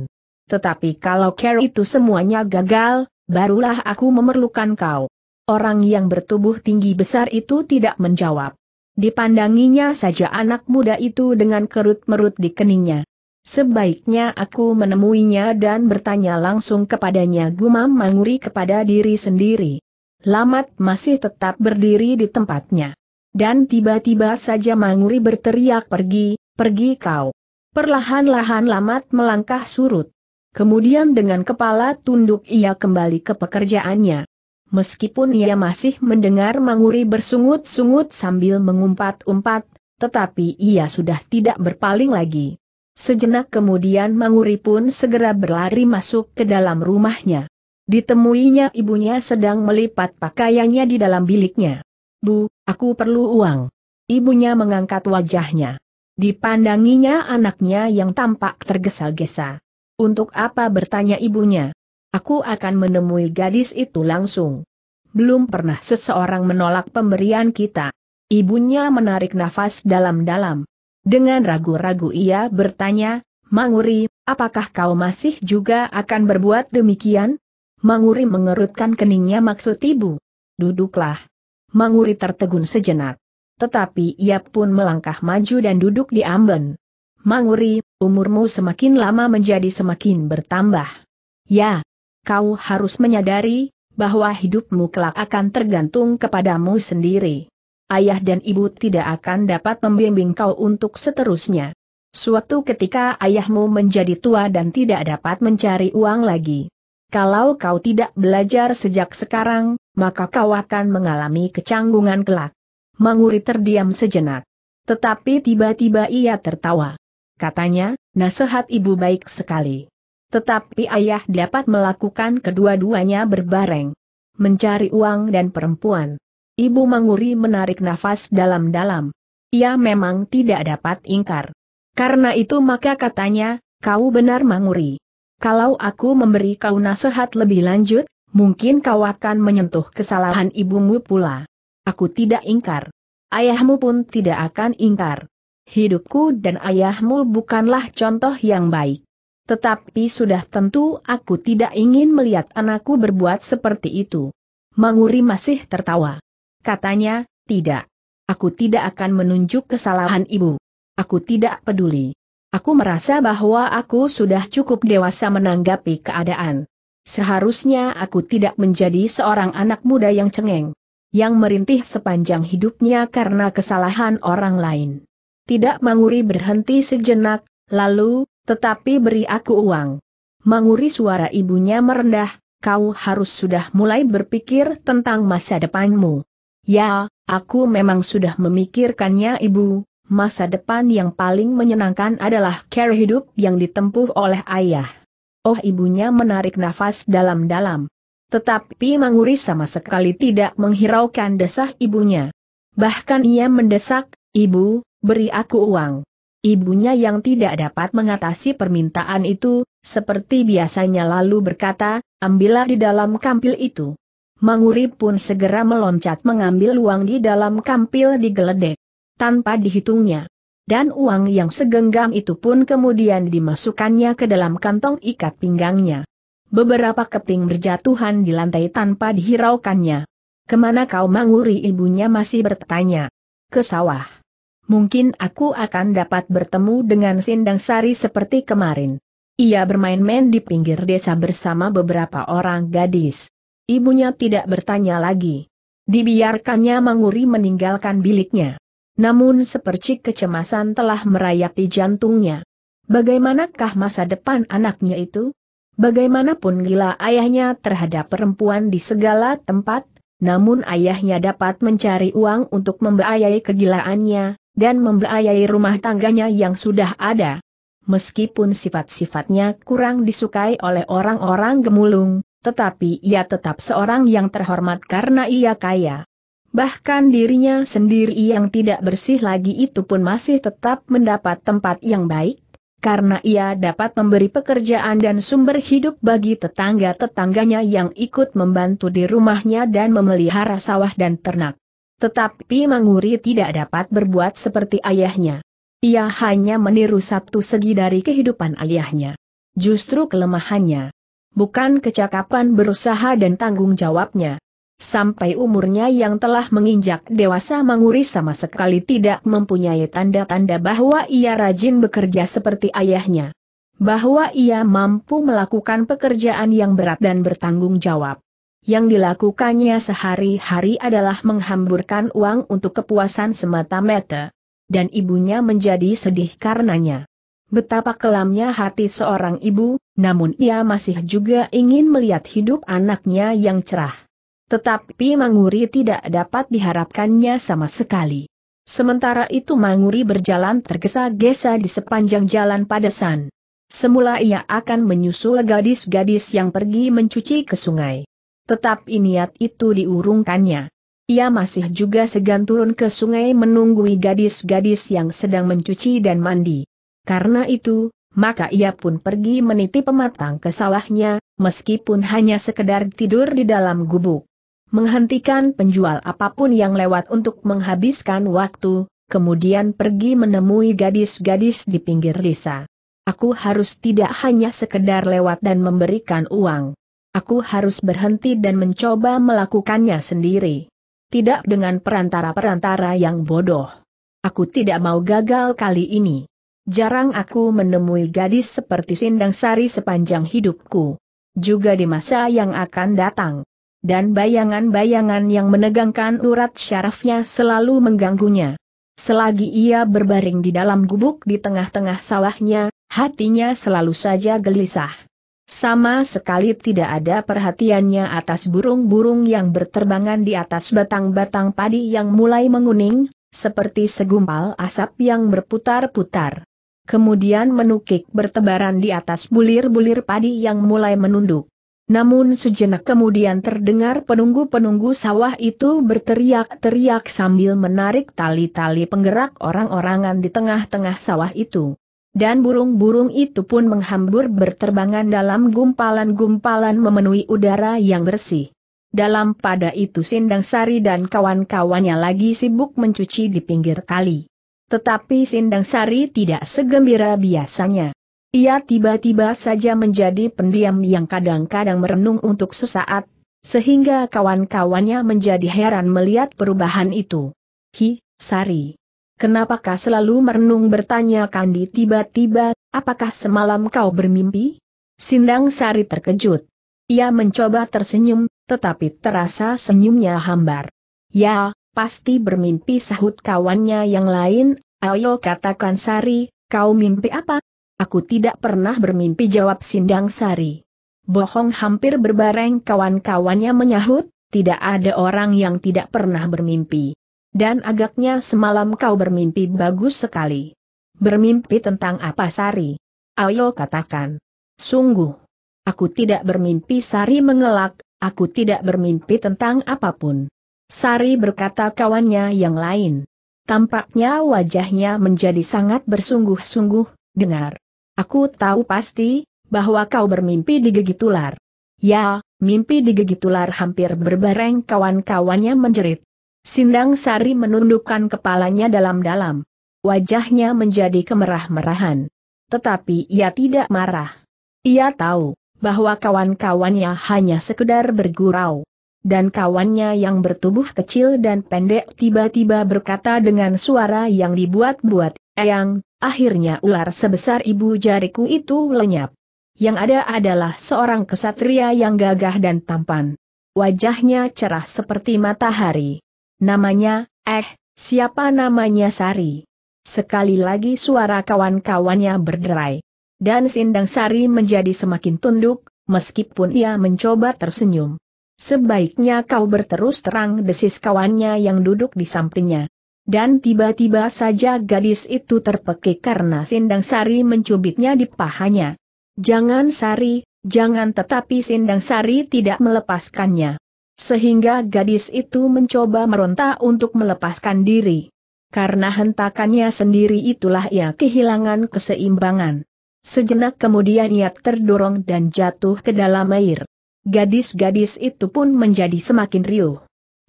Tetapi kalau Carol itu semuanya gagal, barulah aku memerlukan kau. Orang yang bertubuh tinggi besar itu tidak menjawab. Dipandanginya saja anak muda itu dengan kerut-merut di keningnya. Sebaiknya aku menemuinya dan bertanya langsung kepadanya gumam manguri kepada diri sendiri. Lamat masih tetap berdiri di tempatnya. Dan tiba-tiba saja manguri berteriak pergi, pergi kau. Perlahan-lahan Lamat melangkah surut. Kemudian dengan kepala tunduk ia kembali ke pekerjaannya meskipun ia masih mendengar Manguri bersungut-sungut sambil mengumpat-umpat, tetapi ia sudah tidak berpaling lagi. Sejenak kemudian Manguri pun segera berlari masuk ke dalam rumahnya. Ditemuinya ibunya sedang melipat pakaiannya di dalam biliknya. Bu, aku perlu uang. Ibunya mengangkat wajahnya. Dipandanginya anaknya yang tampak tergesa-gesa. Untuk apa bertanya ibunya? Aku akan menemui gadis itu langsung. Belum pernah seseorang menolak pemberian kita. Ibunya menarik nafas dalam-dalam. Dengan ragu-ragu ia bertanya, Manguri, apakah kau masih juga akan berbuat demikian? Manguri mengerutkan keningnya maksud ibu. Duduklah. Manguri tertegun sejenak. Tetapi ia pun melangkah maju dan duduk di amben. Manguri, umurmu semakin lama menjadi semakin bertambah. Ya, kau harus menyadari bahwa hidupmu kelak akan tergantung kepadamu sendiri. Ayah dan ibu tidak akan dapat membimbing kau untuk seterusnya. Suatu ketika ayahmu menjadi tua dan tidak dapat mencari uang lagi. Kalau kau tidak belajar sejak sekarang, maka kau akan mengalami kecanggungan kelak. Manguri terdiam sejenak. Tetapi tiba-tiba ia tertawa. Katanya, nasihat ibu baik sekali. Tetapi ayah dapat melakukan kedua-duanya berbareng. Mencari uang dan perempuan. Ibu Manguri menarik nafas dalam-dalam. Ia memang tidak dapat ingkar. Karena itu maka katanya, kau benar Manguri. Kalau aku memberi kau nasihat lebih lanjut, mungkin kau akan menyentuh kesalahan ibumu pula. Aku tidak ingkar. Ayahmu pun tidak akan ingkar. Hidupku dan ayahmu bukanlah contoh yang baik. Tetapi sudah tentu aku tidak ingin melihat anakku berbuat seperti itu. Manguri masih tertawa. Katanya, tidak. Aku tidak akan menunjuk kesalahan ibu. Aku tidak peduli. Aku merasa bahwa aku sudah cukup dewasa menanggapi keadaan. Seharusnya aku tidak menjadi seorang anak muda yang cengeng. Yang merintih sepanjang hidupnya karena kesalahan orang lain. Tidak manguri berhenti sejenak, lalu, tetapi beri aku uang. Menguri suara ibunya merendah, kau harus sudah mulai berpikir tentang masa depanmu. Ya, aku memang sudah memikirkannya ibu, masa depan yang paling menyenangkan adalah care hidup yang ditempuh oleh ayah. Oh ibunya menarik nafas dalam-dalam. Tetapi Manguri sama sekali tidak menghiraukan desah ibunya. Bahkan ia mendesak, ibu, beri aku uang ibunya yang tidak dapat mengatasi permintaan itu, seperti biasanya lalu berkata, ambillah di dalam kampil itu. Manguri pun segera meloncat mengambil uang di dalam kampil digeledek. Tanpa dihitungnya. Dan uang yang segenggam itu pun kemudian dimasukkannya ke dalam kantong ikat pinggangnya. Beberapa keping berjatuhan di lantai tanpa dihiraukannya. Kemana kau manguri ibunya masih bertanya. Ke sawah mungkin aku akan dapat bertemu dengan Sindang Sari seperti kemarin. Ia bermain-main di pinggir desa bersama beberapa orang gadis. Ibunya tidak bertanya lagi. Dibiarkannya menguri meninggalkan biliknya. Namun sepercik kecemasan telah merayapi jantungnya. Bagaimanakah masa depan anaknya itu? Bagaimanapun gila ayahnya terhadap perempuan di segala tempat, namun ayahnya dapat mencari uang untuk membiayai kegilaannya, dan membelayai rumah tangganya yang sudah ada. Meskipun sifat-sifatnya kurang disukai oleh orang-orang gemulung, tetapi ia tetap seorang yang terhormat karena ia kaya. Bahkan dirinya sendiri yang tidak bersih lagi itu pun masih tetap mendapat tempat yang baik, karena ia dapat memberi pekerjaan dan sumber hidup bagi tetangga-tetangganya yang ikut membantu di rumahnya dan memelihara sawah dan ternak. Tetapi Manguri tidak dapat berbuat seperti ayahnya. Ia hanya meniru satu segi dari kehidupan ayahnya. Justru kelemahannya. Bukan kecakapan berusaha dan tanggung jawabnya. Sampai umurnya yang telah menginjak dewasa Manguri sama sekali tidak mempunyai tanda-tanda bahwa ia rajin bekerja seperti ayahnya. Bahwa ia mampu melakukan pekerjaan yang berat dan bertanggung jawab yang dilakukannya sehari-hari adalah menghamburkan uang untuk kepuasan semata-mata. Dan ibunya menjadi sedih karenanya. Betapa kelamnya hati seorang ibu, namun ia masih juga ingin melihat hidup anaknya yang cerah. Tetapi Manguri tidak dapat diharapkannya sama sekali. Sementara itu Manguri berjalan tergesa-gesa di sepanjang jalan Padesan. Semula ia akan menyusul gadis-gadis yang pergi mencuci ke sungai. Tetap niat itu diurungkannya. Ia masih juga segan turun ke sungai menunggui gadis-gadis yang sedang mencuci dan mandi. Karena itu, maka ia pun pergi meniti pematang ke sawahnya, meskipun hanya sekedar tidur di dalam gubuk. Menghentikan penjual apapun yang lewat untuk menghabiskan waktu, kemudian pergi menemui gadis-gadis di pinggir desa. Aku harus tidak hanya sekedar lewat dan memberikan uang aku harus berhenti dan mencoba melakukannya sendiri. Tidak dengan perantara-perantara yang bodoh. Aku tidak mau gagal kali ini. Jarang aku menemui gadis seperti Sindang Sari sepanjang hidupku. Juga di masa yang akan datang. Dan bayangan-bayangan yang menegangkan urat syarafnya selalu mengganggunya. Selagi ia berbaring di dalam gubuk di tengah-tengah sawahnya, hatinya selalu saja gelisah. Sama sekali tidak ada perhatiannya atas burung-burung yang berterbangan di atas batang-batang padi yang mulai menguning, seperti segumpal asap yang berputar-putar. Kemudian menukik bertebaran di atas bulir-bulir padi yang mulai menunduk. Namun sejenak kemudian terdengar penunggu-penunggu sawah itu berteriak-teriak sambil menarik tali-tali penggerak orang-orangan di tengah-tengah sawah itu dan burung-burung itu pun menghambur berterbangan dalam gumpalan-gumpalan memenuhi udara yang bersih. Dalam pada itu Sindang Sari dan kawan-kawannya lagi sibuk mencuci di pinggir kali. Tetapi Sindang Sari tidak segembira biasanya. Ia tiba-tiba saja menjadi pendiam yang kadang-kadang merenung untuk sesaat, sehingga kawan-kawannya menjadi heran melihat perubahan itu. Hi, Sari. Kenapakah selalu merenung bertanya Kandi tiba-tiba, apakah semalam kau bermimpi? Sindang Sari terkejut. Ia mencoba tersenyum, tetapi terasa senyumnya hambar. Ya, pasti bermimpi sahut kawannya yang lain, ayo katakan Sari, kau mimpi apa? Aku tidak pernah bermimpi jawab Sindang Sari. Bohong hampir berbareng kawan-kawannya menyahut, tidak ada orang yang tidak pernah bermimpi. Dan agaknya semalam kau bermimpi bagus sekali. Bermimpi tentang apa Sari? Ayo katakan. Sungguh. Aku tidak bermimpi Sari mengelak, aku tidak bermimpi tentang apapun. Sari berkata kawannya yang lain. Tampaknya wajahnya menjadi sangat bersungguh-sungguh, dengar. Aku tahu pasti, bahwa kau bermimpi digigit ular. Ya, mimpi digigit ular hampir berbareng kawan-kawannya menjerit. Sindang Sari menundukkan kepalanya dalam-dalam. Wajahnya menjadi kemerah-merahan. Tetapi ia tidak marah. Ia tahu bahwa kawan-kawannya hanya sekedar bergurau. Dan kawannya yang bertubuh kecil dan pendek tiba-tiba berkata dengan suara yang dibuat-buat, Eyang, akhirnya ular sebesar ibu jariku itu lenyap. Yang ada adalah seorang kesatria yang gagah dan tampan. Wajahnya cerah seperti matahari. Namanya, eh, siapa namanya Sari? Sekali lagi suara kawan-kawannya berderai. Dan Sindang Sari menjadi semakin tunduk, meskipun ia mencoba tersenyum. Sebaiknya kau berterus terang desis kawannya yang duduk di sampingnya. Dan tiba-tiba saja gadis itu terpekik karena Sindang Sari mencubitnya di pahanya. Jangan Sari, jangan tetapi Sindang Sari tidak melepaskannya. Sehingga gadis itu mencoba meronta untuk melepaskan diri. Karena hentakannya sendiri itulah ia kehilangan keseimbangan. Sejenak kemudian ia terdorong dan jatuh ke dalam air. Gadis-gadis itu pun menjadi semakin riuh.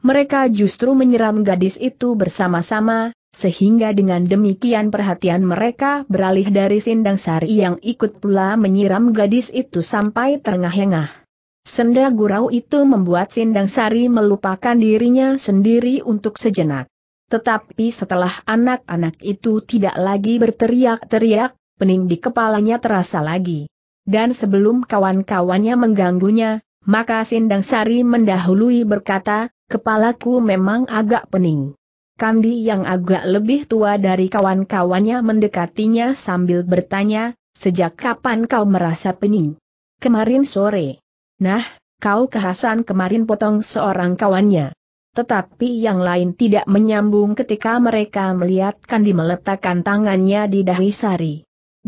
Mereka justru menyeram gadis itu bersama-sama, sehingga dengan demikian perhatian mereka beralih dari Sindang Sari yang ikut pula menyiram gadis itu sampai terengah-engah. Senda gurau itu membuat Sindang Sari melupakan dirinya sendiri untuk sejenak. Tetapi setelah anak-anak itu tidak lagi berteriak-teriak, pening di kepalanya terasa lagi. Dan sebelum kawan-kawannya mengganggunya, maka Sindang Sari mendahului berkata, kepalaku memang agak pening. Kandi yang agak lebih tua dari kawan-kawannya mendekatinya sambil bertanya, sejak kapan kau merasa pening? Kemarin sore. Nah, kau kehasan kemarin potong seorang kawannya. Tetapi yang lain tidak menyambung ketika mereka melihat Kandi meletakkan tangannya di dahi Sari.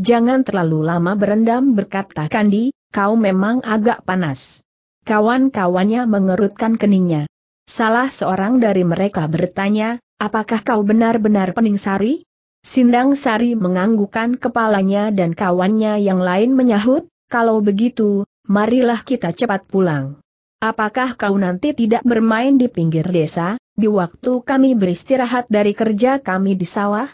Jangan terlalu lama berendam berkata Kandi, kau memang agak panas. Kawan-kawannya mengerutkan keningnya. Salah seorang dari mereka bertanya, apakah kau benar-benar pening Sari? Sindang Sari menganggukan kepalanya dan kawannya yang lain menyahut, kalau begitu, marilah kita cepat pulang. Apakah kau nanti tidak bermain di pinggir desa, di waktu kami beristirahat dari kerja kami di sawah?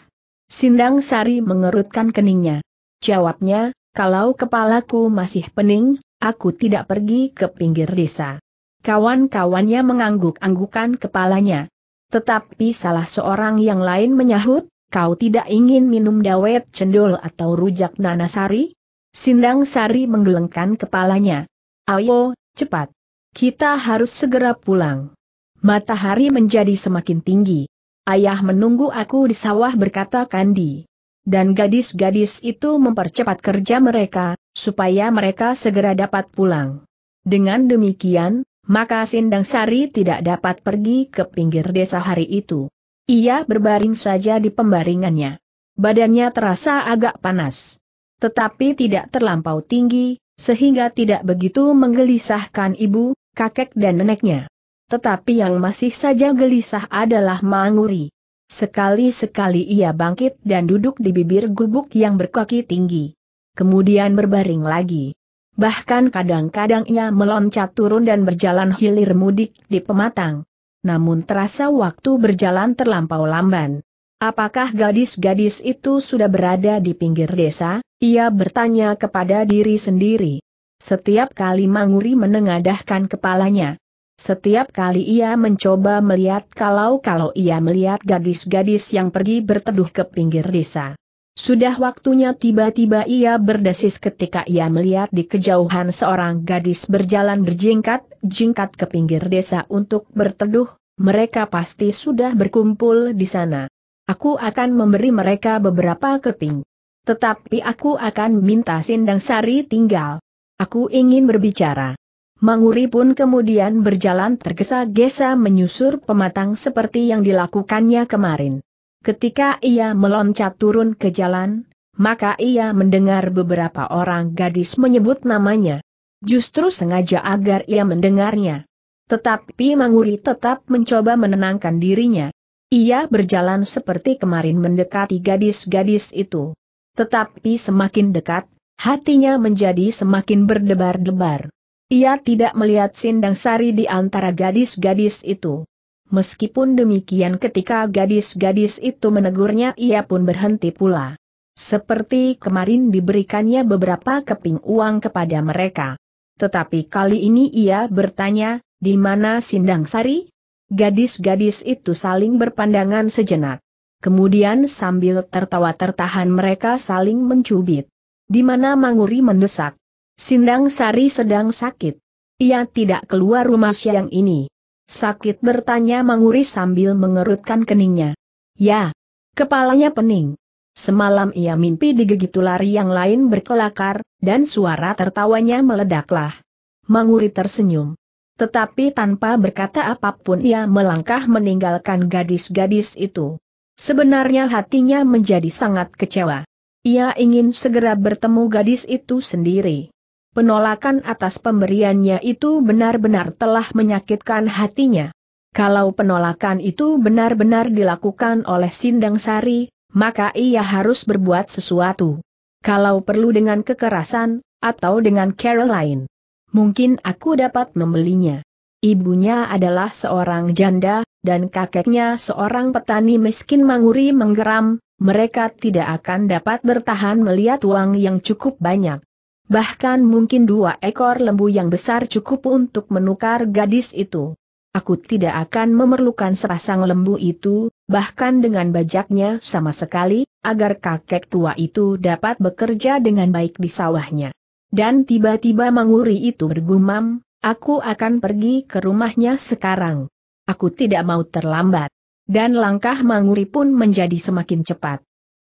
Sindang Sari mengerutkan keningnya. Jawabnya, kalau kepalaku masih pening, aku tidak pergi ke pinggir desa. Kawan-kawannya mengangguk-anggukan kepalanya. Tetapi salah seorang yang lain menyahut, kau tidak ingin minum dawet cendol atau rujak nanasari? Sindang Sari menggelengkan kepalanya. Ayo, cepat. Kita harus segera pulang. Matahari menjadi semakin tinggi. Ayah menunggu aku di sawah berkata Kandi. Dan gadis-gadis itu mempercepat kerja mereka, supaya mereka segera dapat pulang. Dengan demikian, maka Sindang Sari tidak dapat pergi ke pinggir desa hari itu. Ia berbaring saja di pembaringannya. Badannya terasa agak panas tetapi tidak terlampau tinggi, sehingga tidak begitu menggelisahkan ibu, kakek dan neneknya. Tetapi yang masih saja gelisah adalah Manguri. Sekali-sekali ia bangkit dan duduk di bibir gubuk yang berkaki tinggi. Kemudian berbaring lagi. Bahkan kadang-kadang ia meloncat turun dan berjalan hilir mudik di pematang. Namun terasa waktu berjalan terlampau lamban. Apakah gadis-gadis itu sudah berada di pinggir desa? Ia bertanya kepada diri sendiri. Setiap kali Manguri menengadahkan kepalanya. Setiap kali ia mencoba melihat kalau-kalau ia melihat gadis-gadis yang pergi berteduh ke pinggir desa. Sudah waktunya tiba-tiba ia berdesis ketika ia melihat di kejauhan seorang gadis berjalan berjingkat-jingkat ke pinggir desa untuk berteduh, mereka pasti sudah berkumpul di sana. Aku akan memberi mereka beberapa keping. Tetapi aku akan minta Sindang Sari tinggal. Aku ingin berbicara. Manguri pun kemudian berjalan tergesa-gesa menyusur pematang seperti yang dilakukannya kemarin. Ketika ia meloncat turun ke jalan, maka ia mendengar beberapa orang gadis menyebut namanya. Justru sengaja agar ia mendengarnya. Tetapi Manguri tetap mencoba menenangkan dirinya. Ia berjalan seperti kemarin mendekati gadis-gadis itu. Tetapi semakin dekat, hatinya menjadi semakin berdebar-debar. Ia tidak melihat Sindang Sari di antara gadis-gadis itu. Meskipun demikian ketika gadis-gadis itu menegurnya ia pun berhenti pula. Seperti kemarin diberikannya beberapa keping uang kepada mereka. Tetapi kali ini ia bertanya, di mana Sindang Sari? Gadis-gadis itu saling berpandangan sejenak. Kemudian sambil tertawa tertahan mereka saling mencubit. Di mana Manguri mendesak. Sindang Sari sedang sakit. Ia tidak keluar rumah siang ini. Sakit bertanya Manguri sambil mengerutkan keningnya. Ya. Kepalanya pening. Semalam ia mimpi digegitu ular yang lain berkelakar, dan suara tertawanya meledaklah. Manguri tersenyum. Tetapi tanpa berkata apapun ia melangkah meninggalkan gadis-gadis itu. Sebenarnya hatinya menjadi sangat kecewa. Ia ingin segera bertemu gadis itu sendiri. Penolakan atas pemberiannya itu benar-benar telah menyakitkan hatinya. Kalau penolakan itu benar-benar dilakukan oleh Sindang Sari, maka ia harus berbuat sesuatu. Kalau perlu dengan kekerasan, atau dengan Caroline mungkin aku dapat membelinya. Ibunya adalah seorang janda, dan kakeknya seorang petani miskin manguri menggeram, mereka tidak akan dapat bertahan melihat uang yang cukup banyak. Bahkan mungkin dua ekor lembu yang besar cukup untuk menukar gadis itu. Aku tidak akan memerlukan sepasang lembu itu, bahkan dengan bajaknya sama sekali, agar kakek tua itu dapat bekerja dengan baik di sawahnya dan tiba-tiba manguri itu bergumam, aku akan pergi ke rumahnya sekarang. Aku tidak mau terlambat. Dan langkah manguri pun menjadi semakin cepat.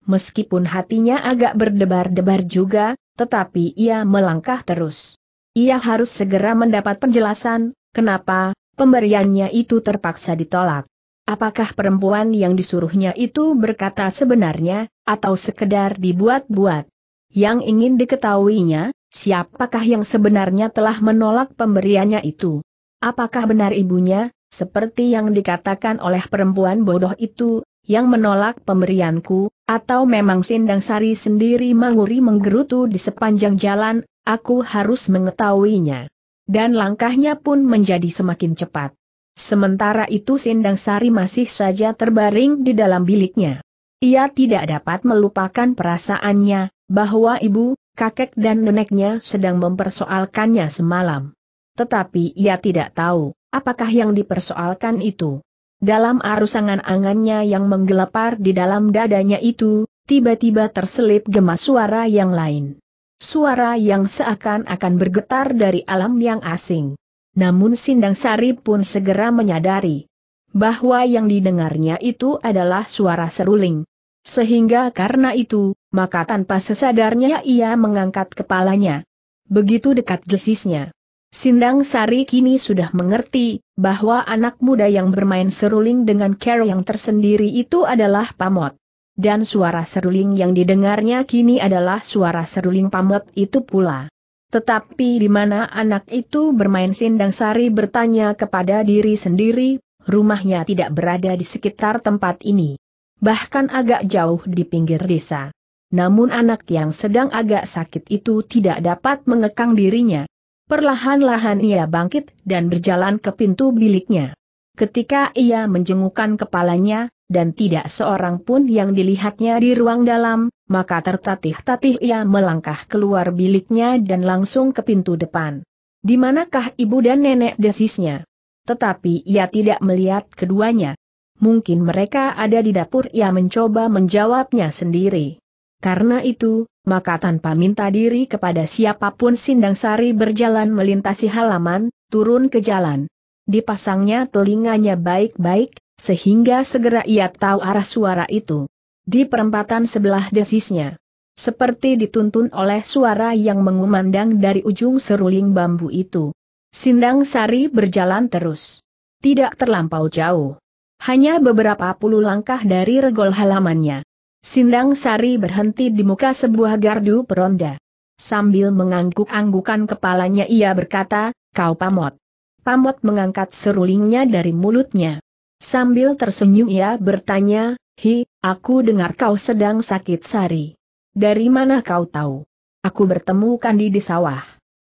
Meskipun hatinya agak berdebar-debar juga, tetapi ia melangkah terus. Ia harus segera mendapat penjelasan, kenapa, pemberiannya itu terpaksa ditolak. Apakah perempuan yang disuruhnya itu berkata sebenarnya, atau sekedar dibuat-buat? Yang ingin diketahuinya, Siapakah yang sebenarnya telah menolak pemberiannya itu? Apakah benar ibunya, seperti yang dikatakan oleh perempuan bodoh itu, yang menolak pemberianku, atau memang Sindang Sari sendiri menguri menggerutu di sepanjang jalan, aku harus mengetahuinya. Dan langkahnya pun menjadi semakin cepat. Sementara itu Sindang Sari masih saja terbaring di dalam biliknya. Ia tidak dapat melupakan perasaannya, bahwa ibu, kakek dan neneknya sedang mempersoalkannya semalam. Tetapi ia tidak tahu, apakah yang dipersoalkan itu. Dalam arus angan-angannya yang menggelepar di dalam dadanya itu, tiba-tiba terselip gemas suara yang lain. Suara yang seakan-akan bergetar dari alam yang asing. Namun Sindang Sari pun segera menyadari bahwa yang didengarnya itu adalah suara seruling. Sehingga karena itu, maka tanpa sesadarnya ia mengangkat kepalanya. Begitu dekat gesisnya. Sindang Sari kini sudah mengerti, bahwa anak muda yang bermain seruling dengan Carol yang tersendiri itu adalah Pamot. Dan suara seruling yang didengarnya kini adalah suara seruling Pamot itu pula. Tetapi di mana anak itu bermain Sindang Sari bertanya kepada diri sendiri, rumahnya tidak berada di sekitar tempat ini. Bahkan agak jauh di pinggir desa. Namun anak yang sedang agak sakit itu tidak dapat mengekang dirinya. Perlahan-lahan ia bangkit dan berjalan ke pintu biliknya. Ketika ia menjengukkan kepalanya, dan tidak seorang pun yang dilihatnya di ruang dalam, maka tertatih-tatih ia melangkah keluar biliknya dan langsung ke pintu depan. Di manakah ibu dan nenek desisnya? Tetapi ia tidak melihat keduanya. Mungkin mereka ada di dapur ia mencoba menjawabnya sendiri. Karena itu, maka tanpa minta diri kepada siapapun Sindang Sari berjalan melintasi halaman, turun ke jalan. Dipasangnya telinganya baik-baik, sehingga segera ia tahu arah suara itu. Di perempatan sebelah desisnya. Seperti dituntun oleh suara yang mengumandang dari ujung seruling bambu itu. Sindang Sari berjalan terus. Tidak terlampau jauh. Hanya beberapa puluh langkah dari regol halamannya. Sindang Sari berhenti di muka sebuah gardu peronda. Sambil mengangguk-anggukan kepalanya ia berkata, kau pamot. Pamot mengangkat serulingnya dari mulutnya. Sambil tersenyum ia bertanya, hi, aku dengar kau sedang sakit Sari. Dari mana kau tahu? Aku bertemu Kandi di sawah.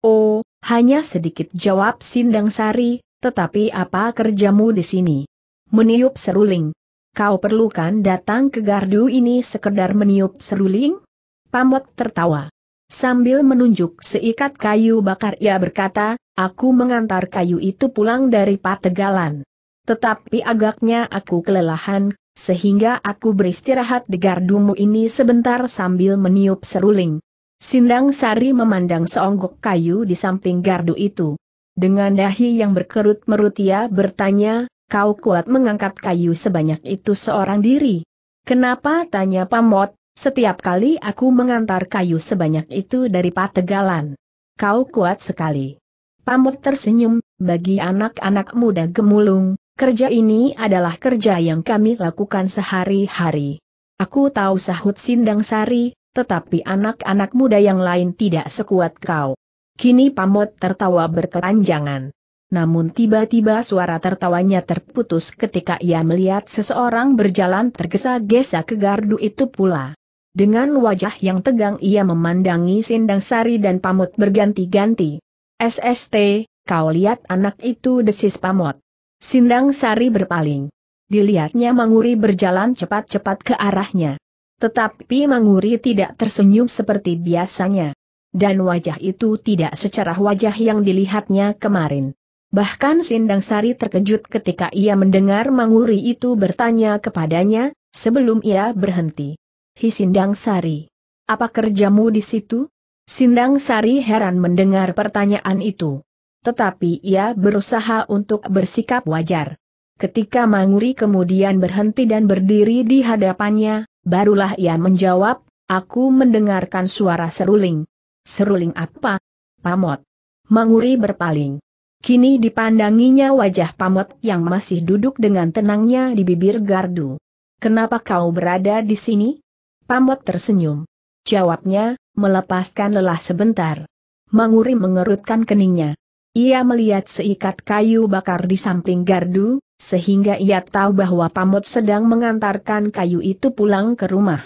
Oh, hanya sedikit jawab Sindang Sari, tetapi apa kerjamu di sini? Meniup seruling. Kau perlukan datang ke gardu ini sekedar meniup seruling? Pamot tertawa. Sambil menunjuk seikat kayu bakar ia berkata, aku mengantar kayu itu pulang dari Pategalan. Tetapi agaknya aku kelelahan, sehingga aku beristirahat di gardumu ini sebentar sambil meniup seruling. Sindang Sari memandang seonggok kayu di samping gardu itu. Dengan dahi yang berkerut merut ia bertanya, kau kuat mengangkat kayu sebanyak itu seorang diri. Kenapa tanya Pamot, setiap kali aku mengantar kayu sebanyak itu dari Pategalan. Kau kuat sekali. Pamot tersenyum, bagi anak-anak muda gemulung, kerja ini adalah kerja yang kami lakukan sehari-hari. Aku tahu sahut Sindang Sari, tetapi anak-anak muda yang lain tidak sekuat kau. Kini Pamot tertawa berkelanjangan. Namun tiba-tiba suara tertawanya terputus ketika ia melihat seseorang berjalan tergesa-gesa ke gardu itu pula. Dengan wajah yang tegang ia memandangi Sindang Sari dan Pamut berganti-ganti. SST, kau lihat anak itu desis Pamut. Sindang Sari berpaling. Dilihatnya Manguri berjalan cepat-cepat ke arahnya. Tetapi Manguri tidak tersenyum seperti biasanya. Dan wajah itu tidak secara wajah yang dilihatnya kemarin. Bahkan Sindang Sari terkejut ketika ia mendengar Manguri itu bertanya kepadanya, sebelum ia berhenti. Hi Sindang Sari. Apa kerjamu di situ? Sindang Sari heran mendengar pertanyaan itu. Tetapi ia berusaha untuk bersikap wajar. Ketika Manguri kemudian berhenti dan berdiri di hadapannya, barulah ia menjawab, aku mendengarkan suara seruling. Seruling apa? Pamot. Manguri berpaling. Kini dipandanginya wajah pamot yang masih duduk dengan tenangnya di bibir gardu. Kenapa kau berada di sini? Pamot tersenyum. Jawabnya, melepaskan lelah sebentar. Manguri mengerutkan keningnya. Ia melihat seikat kayu bakar di samping gardu, sehingga ia tahu bahwa pamot sedang mengantarkan kayu itu pulang ke rumah.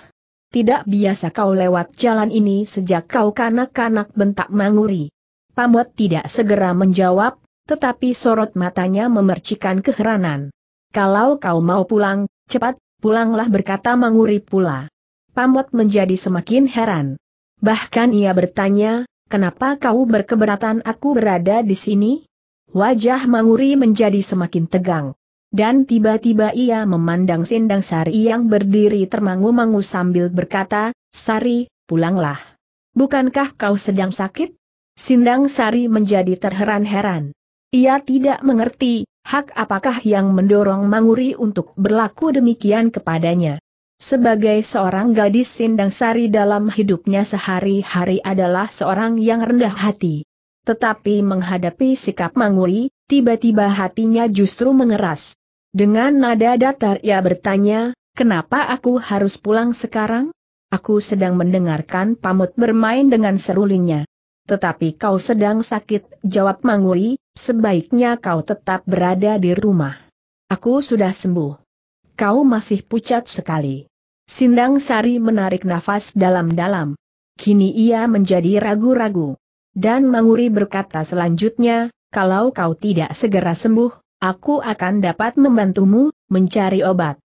Tidak biasa kau lewat jalan ini sejak kau kanak-kanak bentak Manguri. Pamot tidak segera menjawab, tetapi sorot matanya memercikan keheranan. Kalau kau mau pulang, cepat, pulanglah berkata Manguri pula. Pamot menjadi semakin heran. Bahkan ia bertanya, kenapa kau berkeberatan aku berada di sini? Wajah Manguri menjadi semakin tegang. Dan tiba-tiba ia memandang Sindang Sari yang berdiri termangu-mangu sambil berkata, Sari, pulanglah. Bukankah kau sedang sakit? Sindang Sari menjadi terheran-heran. Ia tidak mengerti, hak apakah yang mendorong Manguri untuk berlaku demikian kepadanya. Sebagai seorang gadis Sindang Sari dalam hidupnya sehari-hari adalah seorang yang rendah hati. Tetapi menghadapi sikap Manguri, tiba-tiba hatinya justru mengeras. Dengan nada datar ia bertanya, kenapa aku harus pulang sekarang? Aku sedang mendengarkan pamut bermain dengan serulingnya. Tetapi kau sedang sakit, jawab Manguri, sebaiknya kau tetap berada di rumah. Aku sudah sembuh. Kau masih pucat sekali. Sindang Sari menarik nafas dalam-dalam. Kini ia menjadi ragu-ragu. Dan Manguri berkata selanjutnya, kalau kau tidak segera sembuh, aku akan dapat membantumu, mencari obat.